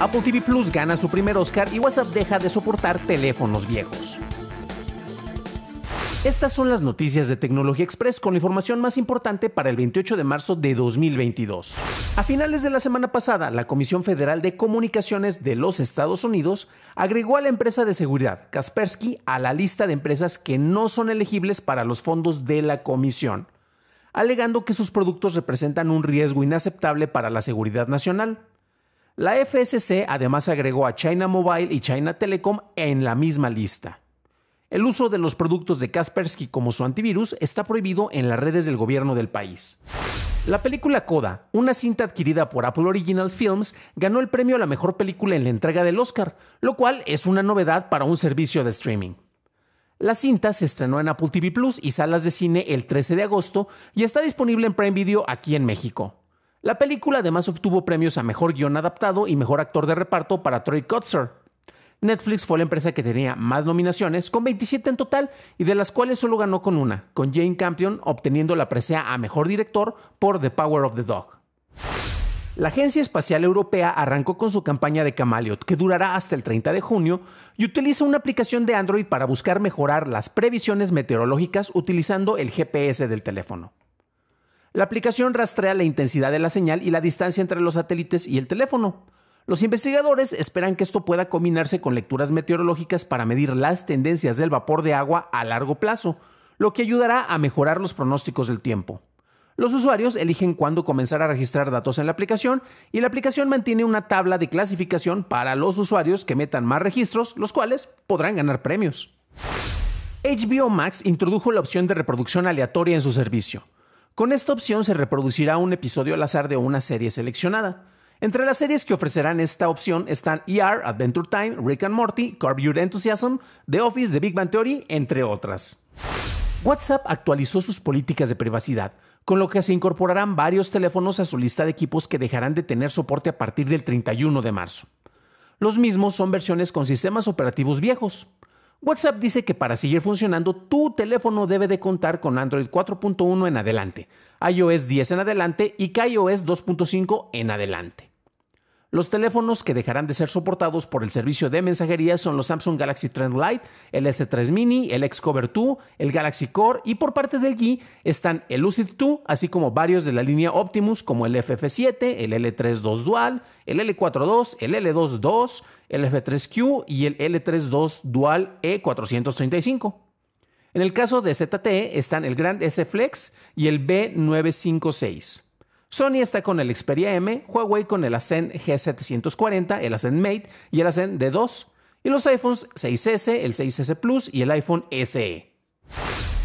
Apple TV Plus gana su primer Oscar y WhatsApp deja de soportar teléfonos viejos. Estas son las noticias de Tecnología Express con la información más importante para el 28 de marzo de 2022. A finales de la semana pasada, la Comisión Federal de Comunicaciones de los Estados Unidos agregó a la empresa de seguridad Kaspersky a la lista de empresas que no son elegibles para los fondos de la comisión alegando que sus productos representan un riesgo inaceptable para la seguridad nacional. La FSC además agregó a China Mobile y China Telecom en la misma lista. El uso de los productos de Kaspersky como su antivirus está prohibido en las redes del gobierno del país. La película Coda, una cinta adquirida por Apple Originals Films, ganó el premio a la mejor película en la entrega del Oscar, lo cual es una novedad para un servicio de streaming. La cinta se estrenó en Apple TV Plus y salas de cine el 13 de agosto y está disponible en Prime Video aquí en México. La película además obtuvo premios a Mejor Guión Adaptado y Mejor Actor de Reparto para Troy Kotzer. Netflix fue la empresa que tenía más nominaciones, con 27 en total, y de las cuales solo ganó con una, con Jane Campion obteniendo la presea a Mejor Director por The Power of the Dog. La Agencia Espacial Europea arrancó con su campaña de Camaliot, que durará hasta el 30 de junio, y utiliza una aplicación de Android para buscar mejorar las previsiones meteorológicas utilizando el GPS del teléfono. La aplicación rastrea la intensidad de la señal y la distancia entre los satélites y el teléfono. Los investigadores esperan que esto pueda combinarse con lecturas meteorológicas para medir las tendencias del vapor de agua a largo plazo, lo que ayudará a mejorar los pronósticos del tiempo. Los usuarios eligen cuándo comenzar a registrar datos en la aplicación y la aplicación mantiene una tabla de clasificación para los usuarios que metan más registros, los cuales podrán ganar premios. HBO Max introdujo la opción de reproducción aleatoria en su servicio. Con esta opción se reproducirá un episodio al azar de una serie seleccionada. Entre las series que ofrecerán esta opción están ER, Adventure Time, Rick and Morty, Curb Your Enthusiasm, The Office, The Big Bang Theory, entre otras. WhatsApp actualizó sus políticas de privacidad, con lo que se incorporarán varios teléfonos a su lista de equipos que dejarán de tener soporte a partir del 31 de marzo. Los mismos son versiones con sistemas operativos viejos. WhatsApp dice que para seguir funcionando tu teléfono debe de contar con Android 4.1 en adelante, iOS 10 en adelante y iOS 2.5 en adelante. Los teléfonos que dejarán de ser soportados por el servicio de mensajería son los Samsung Galaxy Trend Lite, el S3 Mini, el Xcover 2, el Galaxy Core y por parte del G están el Lucid 2, así como varios de la línea Optimus como el FF7, el L32 Dual, el L42, el L22, el F3Q y el L32 Dual E435. En el caso de ZTE están el Grand S Flex y el B956. Sony está con el Xperia M, Huawei con el Ascend G740, el Ascend Mate y el Ascend D2, y los iPhones 6S, el 6S Plus y el iPhone SE.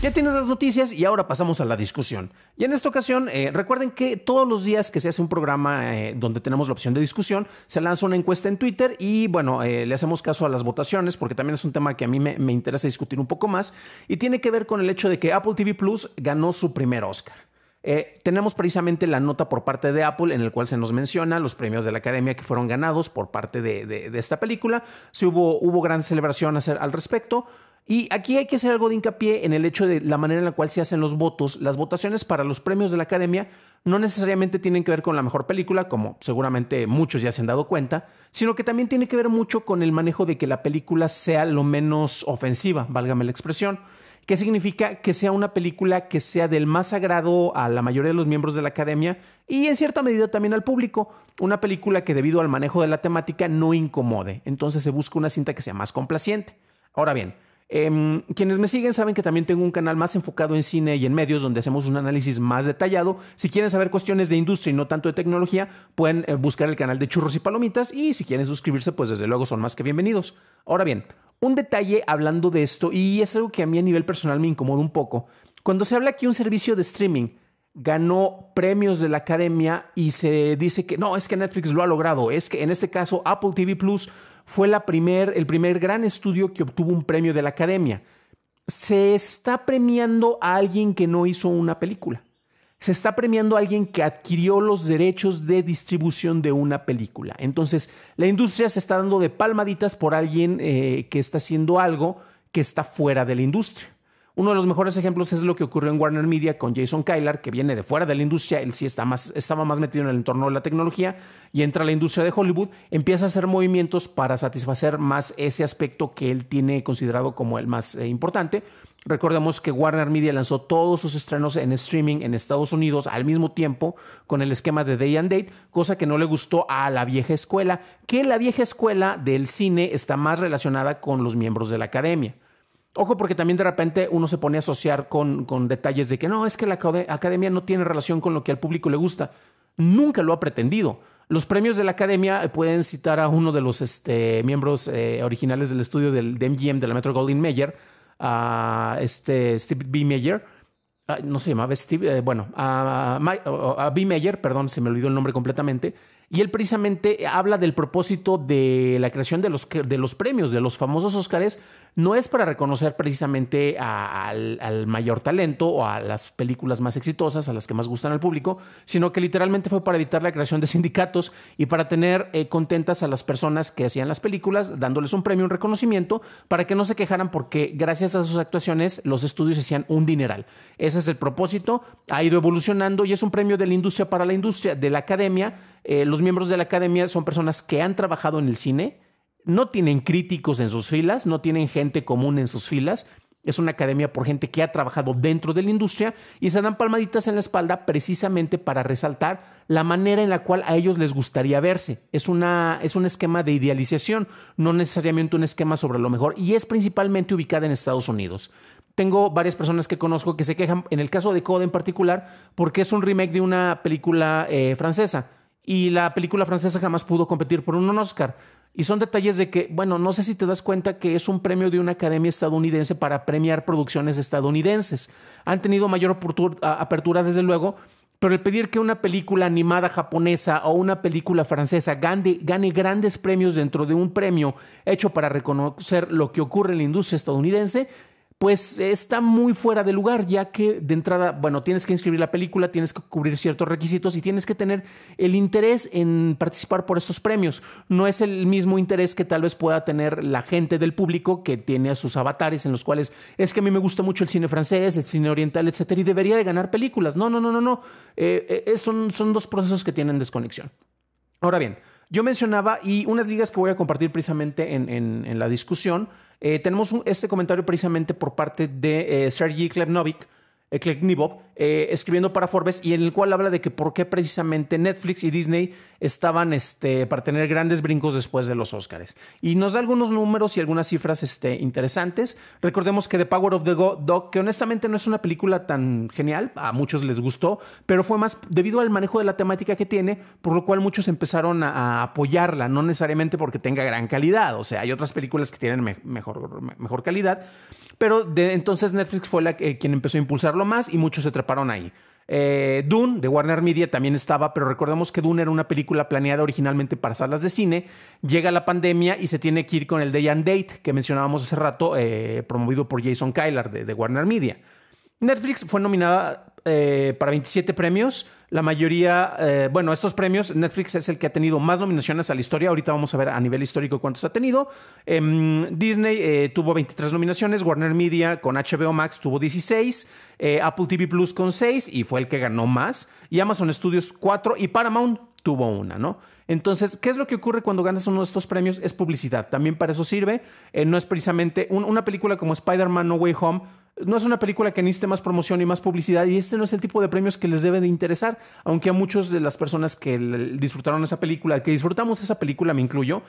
Ya tienes las noticias y ahora pasamos a la discusión. Y en esta ocasión, eh, recuerden que todos los días que se hace un programa eh, donde tenemos la opción de discusión, se lanza una encuesta en Twitter y bueno, eh, le hacemos caso a las votaciones porque también es un tema que a mí me interesa discutir un poco más y tiene que ver con el hecho de que Apple TV Plus ganó su primer Oscar. Eh, tenemos precisamente la nota por parte de Apple en el cual se nos menciona los premios de la academia que fueron ganados por parte de, esta película. hubo, hubo gran celebración al respecto. Y aquí hay que hacer algo de hincapié en el hecho de la manera en la cual se hacen los votos. Las votaciones para los premios de la academia no necesariamente tienen que ver con la mejor película, como seguramente muchos ya se han dado cuenta, sino que también tiene que ver mucho con el manejo de que la película sea lo menos ofensiva, válgame la expresión. ¿Qué significa que sea una película que sea del más sagrado a la mayoría de los miembros de la academia y en cierta medida también al público? Una película que debido al manejo de la temática no incomode. Entonces se busca una cinta que sea más complaciente. Ahora bien, Em, quienes me siguen saben que también tengo un canal más enfocado en cine y en medios donde hacemos un análisis más detallado. Si quieren saber cuestiones de industria y no tanto de tecnología, pueden eh, buscar el canal de Churros y Palomitas y si quieren suscribirse, pues desde luego son más que bienvenidos. Ahora bien, un detalle hablando de esto y es algo que a mí a nivel personal me incomoda un poco. Cuando se habla aquí un servicio de streaming, ganó premios de la academia y se dice que no, es que Netflix lo ha logrado, es que en este caso Apple TV Plus fue la el primer gran estudio que obtuvo un premio de la academia. Se está premiando a alguien que no hizo una película. Se está premiando a alguien que adquirió los derechos de distribución de una película. Entonces, la industria se está dando de palmaditas por alguien eh, que está haciendo algo que está fuera de la industria. Uno de los mejores ejemplos es lo que ocurrió en Warner Media con Jason Kylar, que viene de fuera de la industria, él sí está más, estaba más metido en el entorno de la tecnología y entra a la industria de Hollywood, empieza a hacer movimientos para satisfacer más ese aspecto que él tiene considerado como el más eh, importante. Recordemos que Warner Media lanzó todos sus estrenos en streaming en Estados Unidos al mismo tiempo con el esquema de Day and Date, cosa que no le gustó a la vieja escuela, que la vieja escuela del cine está más relacionada con los miembros de la academia. Ojo, porque también de repente uno se pone a asociar con, con detalles de que no, es que la academia no tiene relación con lo que al público le gusta. Nunca lo ha pretendido. Los premios de la academia eh, pueden citar a uno de los este, miembros eh, originales del estudio del, de MGM, de la Metro Goldwyn Mayer, a este Steve B. Mayer. Ah, no se llamaba Steve, eh, bueno, a, B. Mayer, perdón, se me olvidó el nombre completamente. Y él precisamente habla del propósito de la creación de los, de los premios, de los famosos Óscares, no es para reconocer precisamente al, mayor talento o a las películas más exitosas, a las que más gustan al público, sino que literalmente fue para evitar la creación de sindicatos y para tener eh, contentas a las personas que hacían las películas, dándoles un premio, un reconocimiento, para que no se quejaran porque gracias a sus actuaciones los estudios hacían un dineral. Ese es el propósito, ha ido evolucionando y es un premio de la industria para la industria, de la academia. Eh, los miembros de la academia son personas que han trabajado en el cine, no tienen críticos en sus filas, no tienen gente común en sus filas. Es una academia por gente que ha trabajado dentro de la industria y se dan palmaditas en la espalda precisamente para resaltar la manera en la cual a ellos les gustaría verse. Es, una, es un esquema de idealización, no necesariamente un esquema sobre lo mejor y es principalmente ubicada en Estados Unidos. Tengo varias personas que conozco que se quejan, en el caso de Code en particular, porque es un remake de una película eh, francesa y la película francesa jamás pudo competir por un Oscar. Y son detalles de que, bueno, no sé si te das cuenta que es un premio de una academia estadounidense para premiar producciones estadounidenses. Han tenido mayor apertura, desde luego, pero el pedir que una película animada japonesa o una película francesa gane, grandes premios dentro de un premio hecho para reconocer lo que ocurre en la industria estadounidense pues está muy fuera de lugar, ya que de entrada, bueno, tienes que inscribir la película, tienes que cubrir ciertos requisitos y tienes que tener el interés en participar por estos premios. No es el mismo interés que tal vez pueda tener la gente del público que tiene a sus avatares en los cuales es que a mí me gusta mucho el cine francés, el cine oriental, etcétera, y debería de ganar películas. No, no, no, no, no. Eh, eh, son, son dos procesos que tienen desconexión. Ahora bien, yo mencionaba y unas ligas que voy a compartir precisamente en la discusión eh, tenemos este comentario precisamente por parte de Sergi eh, Sergei eh, Bob, eh, escribiendo para Forbes y en el cual habla de que por qué precisamente Netflix y Disney estaban este, para tener grandes brincos después de los Oscars. Y nos da algunos números y algunas cifras este, interesantes. Recordemos que The Power of the Dog, que honestamente no es una película tan genial, a muchos les gustó, pero fue más debido al manejo de la temática que tiene, por lo cual muchos empezaron a, apoyarla, no necesariamente porque tenga gran calidad, o sea, hay otras películas que tienen mejor, mejor calidad, pero de, entonces Netflix fue la, eh, quien empezó a impulsar más y muchos se treparon ahí. Eh, Dune de Warner Media también estaba, pero recordemos que Dune era una película planeada originalmente para salas de cine. Llega la pandemia y se tiene que ir con el Day and Date que mencionábamos hace rato, eh, promovido por Jason Kyler de, de Warner Media. Netflix fue nominada eh, para 27 premios. La mayoría, eh, bueno, estos premios, Netflix es el que ha tenido más nominaciones a la historia. Ahorita vamos a ver a nivel histórico cuántos ha tenido. Em, Disney eh, tuvo 23 nominaciones, Warner Media con HBO Max tuvo 16, Apple TV Plus con 6 y fue el que ganó más, y Amazon Studios 4 y Paramount tuvo una, ¿no? Entonces, ¿qué es lo que ocurre cuando ganas uno de estos premios? Es publicidad. También para eso sirve. Eh, no es precisamente una película como Spider-Man No Way Home. No es una película que necesite más promoción y más publicidad y este no es el tipo de premios que les debe de interesar, aunque a muchas de las personas que disfrutaron esa película, que disfrutamos esa película, me incluyo,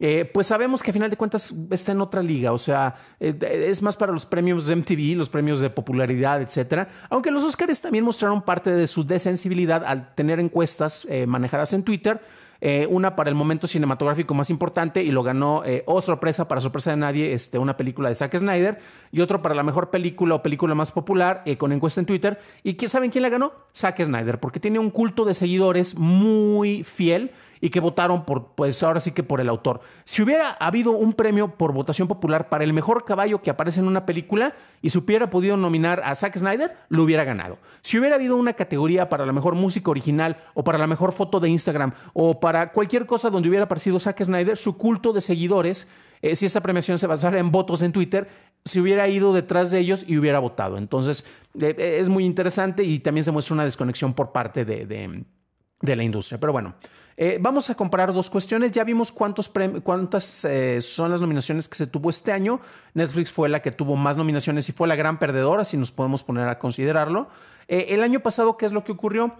eh, pues sabemos que a final de cuentas está en otra liga, o sea, eh, es más para los premios de MTV, los premios de popularidad, etcétera. Aunque los Oscars también mostraron parte de su desensibilidad al tener encuestas, manejar en Twitter. Eh, una para el momento cinematográfico más importante y lo ganó, eh, oh sorpresa, para sorpresa de nadie, este, una película de Zack Snyder y otro para la mejor película o película más popular eh, con encuesta en Twitter. ¿Y quién saben quién la ganó? Zack Snyder, porque tiene un culto de seguidores muy fiel y que votaron por, pues ahora sí que por el autor. Si hubiera habido un premio por votación popular para el mejor caballo que aparece en una película y se hubiera podido nominar a Zack Snyder, lo hubiera ganado. Si hubiera habido una categoría para la mejor música original o para la mejor foto de Instagram o para cualquier cosa donde hubiera aparecido Zack Snyder, su culto de seguidores, eh, si esa premiación se basara en votos en Twitter, se hubiera ido detrás de ellos y hubiera votado. Entonces, eh, eh, es muy interesante y también se muestra una desconexión por parte de de la industria. Pero bueno, eh, vamos a comparar dos cuestiones. Ya vimos cuántos cuántas eh, son las nominaciones que se tuvo este año. Netflix fue la que tuvo más nominaciones y fue la gran perdedora, si nos podemos poner a considerarlo. Eh, el año pasado, ¿qué es lo que ocurrió?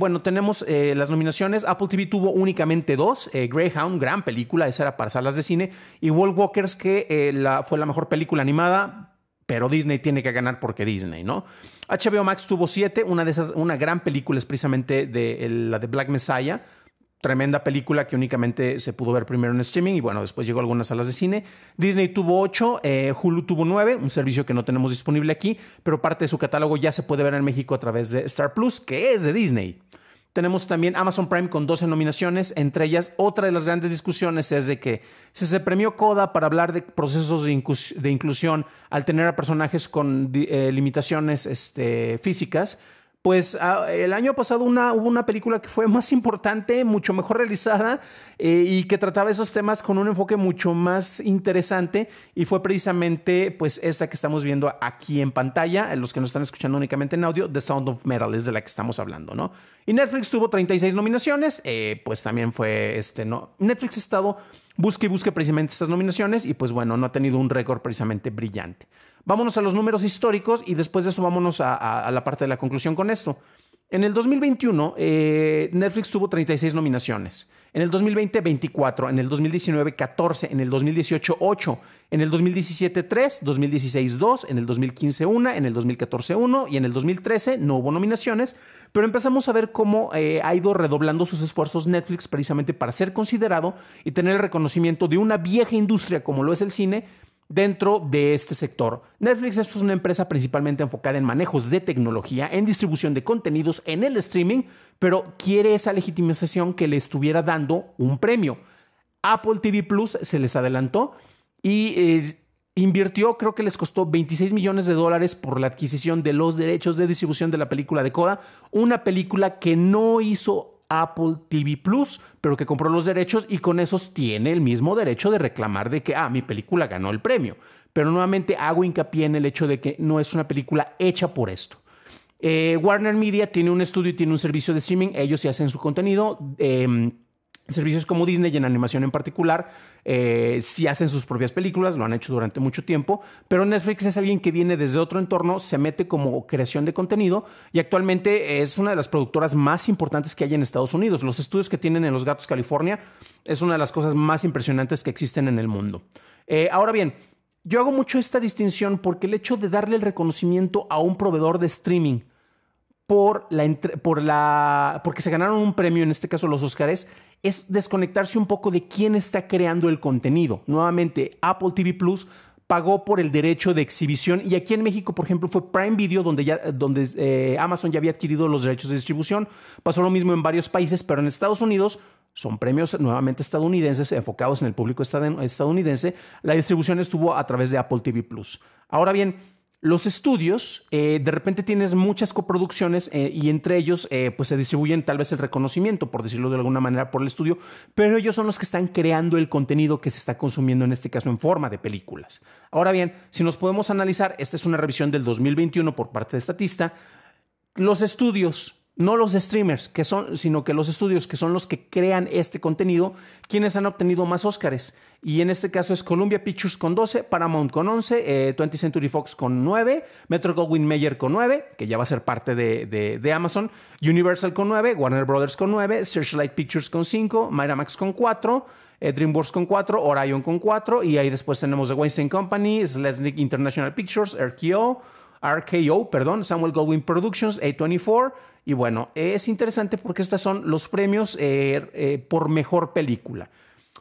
bueno, tenemos las nominaciones. Apple TV tuvo únicamente dos. Greyhound, gran película, esa era para salas de cine. Y Wall Walkers, que la, fue la mejor película animada pero Disney tiene que ganar porque Disney, ¿no? HBO Max tuvo siete, una de esas, una gran película es precisamente de, la de Black Messiah, tremenda película que únicamente se pudo ver primero en streaming y bueno, después llegó a algunas salas de cine. Disney tuvo ocho. Eh, Hulu tuvo nueve. un servicio que no tenemos disponible aquí, pero parte de su catálogo ya se puede ver en México a través de Star Plus, que es de Disney. Tenemos también Amazon Prime con 12 nominaciones, entre ellas otra de las grandes discusiones es de que si se premió Coda para hablar de procesos de, inclusión al tener a personajes con eh, limitaciones este, físicas, pues ah, el año pasado una, hubo una película que fue más importante, mucho mejor realizada eh, y que trataba esos temas con un enfoque mucho más interesante y fue precisamente pues esta que estamos viendo aquí en pantalla, los que nos están escuchando únicamente en audio, The Sound of Metal es de la que estamos hablando, ¿no? Y Netflix tuvo 36 nominaciones, eh, pues también fue este, ¿no? Netflix ha estado busque y busque precisamente estas nominaciones y pues bueno, no ha tenido un récord precisamente brillante. Vámonos a los números históricos y después de eso vámonos a, la parte de la conclusión con esto. En el 2021, eh, Netflix tuvo 36 nominaciones. En el 2020, 24. En el 2019, 14. En el 2018, 8. En el 2017, 3. 2016, 2. En el 2015, 1. En el 2014, 1. Y en el 2013 no hubo nominaciones. Pero empezamos a ver cómo eh, ha ido redoblando sus esfuerzos Netflix precisamente para ser considerado y tener el reconocimiento de una vieja industria como lo es el cine dentro de este sector. Netflix es una empresa principalmente enfocada en manejos de tecnología, en distribución de contenidos, en el streaming, pero quiere esa legitimización que le estuviera dando un premio. Apple TV Plus se les adelantó y eh, invirtió, creo que les costó 26 millones de dólares por la adquisición de los derechos de distribución de la película de Coda, una película que no hizo Apple TV Plus, pero que compró los derechos y con esos tiene el mismo derecho de reclamar de que, ah, mi película ganó el premio. Pero nuevamente hago hincapié en el hecho de que no es una película hecha por esto. Eh, Warner Media tiene un estudio y tiene un servicio de streaming, ellos se hacen su contenido. Em, Servicios como Disney y en animación en particular, eh, si hacen sus propias películas, lo han hecho durante mucho tiempo, pero Netflix es alguien que viene desde otro entorno, se mete como creación de contenido y actualmente es una de las productoras más importantes que hay en Estados Unidos. Los estudios que tienen en Los Gatos, California, es una de las cosas más impresionantes que existen en el mundo. Eh, ahora bien, yo hago mucho esta distinción porque el hecho de darle el reconocimiento a un proveedor de streaming, por la, porque se ganaron un premio, en este caso los Óscares, es desconectarse un poco de quién está creando el contenido. Nuevamente, Apple TV Plus pagó por el derecho de exhibición y aquí en México, por ejemplo, fue Prime Video donde, ya, donde eh, Amazon ya había adquirido los derechos de distribución. Pasó lo mismo en varios países, pero en Estados Unidos son premios nuevamente estadounidenses enfocados en el público estadounidense. La distribución estuvo a través de Apple TV Plus. Ahora bien, los estudios, eh, de repente tienes muchas coproducciones eh, y entre ellos eh, pues se distribuyen tal vez el reconocimiento, por decirlo de alguna manera, por el estudio, pero ellos son los que están creando el contenido que se está consumiendo en este caso en forma de películas. Ahora bien, si nos podemos analizar, esta es una revisión del 2021 por parte de Statista, los estudios no los streamers, que son, sino que los estudios, que son los que crean este contenido, quienes han obtenido más Óscares. Y en este caso es Columbia Pictures con 12, Paramount con 11, 20th eh, Century Fox con 9, Metro Goldwyn Mayer con 9, que ya va a ser parte de, Amazon, Universal con 9, Warner Brothers con 9, Searchlight Pictures con 5, Miramax con 4, eh, DreamWorks con 4, Orion con 4, y ahí después tenemos The Weinstein Company, Slesnick International Pictures, RKO, RKO, perdón, Samuel Goldwyn Productions, A24. Y bueno, es interesante porque estos son los premios eh, eh, por mejor película.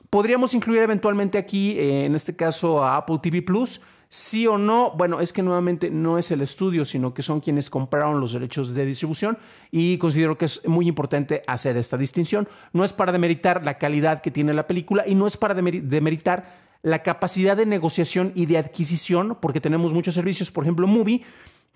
Podríamos incluir eventualmente aquí, eh, en este caso, a Apple TV Plus. Sí o no, bueno, es que nuevamente no es el estudio, sino que son quienes compraron los derechos de distribución y considero que es muy importante hacer esta distinción. No es para demeritar la calidad que tiene la película y no es para demeritar la capacidad de negociación y de adquisición, porque tenemos muchos servicios, por ejemplo, Movie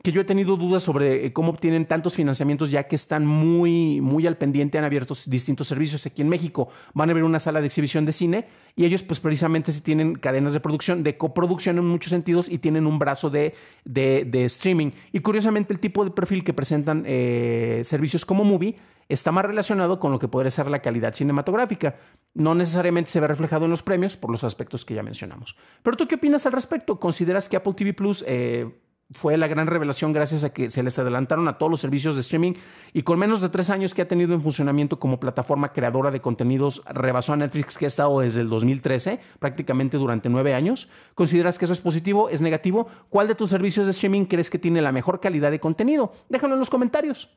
que yo he tenido dudas sobre eh, cómo obtienen tantos financiamientos ya que están muy, muy al pendiente, han abierto distintos servicios aquí en México, van a ver una sala de exhibición de cine y ellos pues precisamente si tienen cadenas de producción, de coproducción en muchos sentidos y tienen un brazo de, streaming. Y curiosamente el tipo de perfil que presentan eh, servicios como Movie está más relacionado con lo que podría ser la calidad cinematográfica. No necesariamente se ve reflejado en los premios por los aspectos que ya mencionamos. Pero tú qué opinas al respecto? ¿Consideras que Apple TV Plus... Eh, fue la gran revelación gracias a que se les adelantaron a todos los servicios de streaming y con menos de tres años que ha tenido en funcionamiento como plataforma creadora de contenidos, rebasó a Netflix que ha estado desde el 2013, prácticamente durante nueve años. ¿Consideras que eso es positivo? ¿Es negativo? ¿Cuál de tus servicios de streaming crees que tiene la mejor calidad de contenido? Déjalo en los comentarios.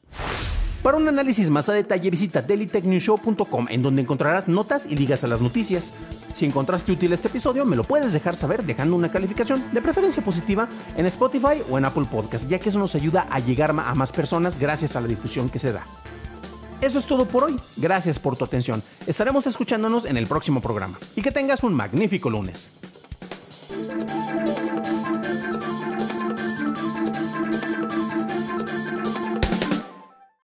Para un análisis más a detalle visita delitechnewshow.com en donde encontrarás notas y ligas a las noticias. Si encontraste útil este episodio, me lo puedes dejar saber dejando una calificación, de preferencia positiva, en Spotify o en Apple Podcast, ya que eso nos ayuda a llegar a más personas gracias a la difusión que se da. Eso es todo por hoy, gracias por tu atención, estaremos escuchándonos en el próximo programa y que tengas un magnífico lunes.